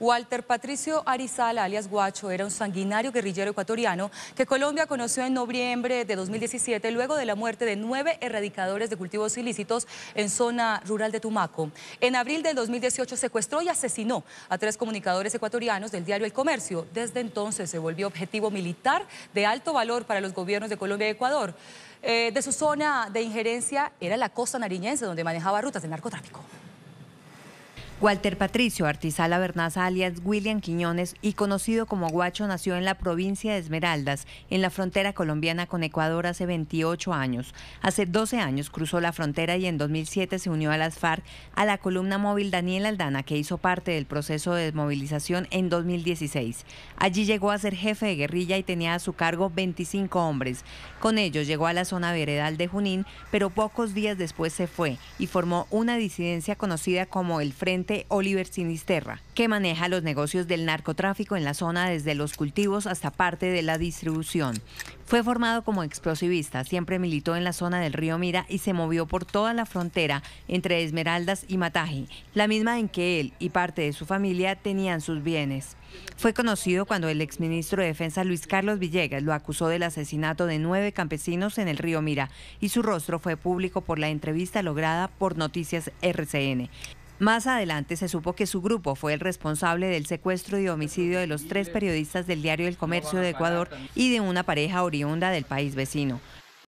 Walter Patricio Arizal, alias Guacho, era un sanguinario guerrillero ecuatoriano que Colombia conoció en noviembre de 2017 luego de la muerte de nueve erradicadores de cultivos ilícitos en zona rural de Tumaco. En abril del 2018 secuestró y asesinó a tres comunicadores ecuatorianos del diario El Comercio. Desde entonces se volvió objetivo militar de alto valor para los gobiernos de Colombia y Ecuador. Eh, de su zona de injerencia era la costa nariñense, donde manejaba rutas de narcotráfico. Walter Patricio Artizala Bernaza, alias William Quiñones y conocido como Guacho, nació en la provincia de Esmeraldas, en la frontera colombiana con Ecuador hace 28 años. Hace 12 años cruzó la frontera y en 2007 se unió a las FARC a la columna móvil Daniel Aldana, que hizo parte del proceso de desmovilización en 2016. Allí llegó a ser jefe de guerrilla y tenía a su cargo 25 hombres. Con ellos llegó a la zona veredal de Junín, pero pocos días después se fue y formó una disidencia conocida como el Frente Oliver Sinisterra, que maneja los negocios del narcotráfico en la zona desde los cultivos hasta parte de la distribución. Fue formado como explosivista, siempre militó en la zona del río Mira y se movió por toda la frontera entre Esmeraldas y Mataji, la misma en que él y parte de su familia tenían sus bienes. Fue conocido cuando el exministro de Defensa Luis Carlos Villegas lo acusó del asesinato de nueve campesinos en el río Mira y su rostro fue público por la entrevista lograda por Noticias RCN. Más adelante se supo que su grupo fue el responsable del secuestro y homicidio de los tres periodistas del diario El Comercio de Ecuador y de una pareja oriunda del país vecino.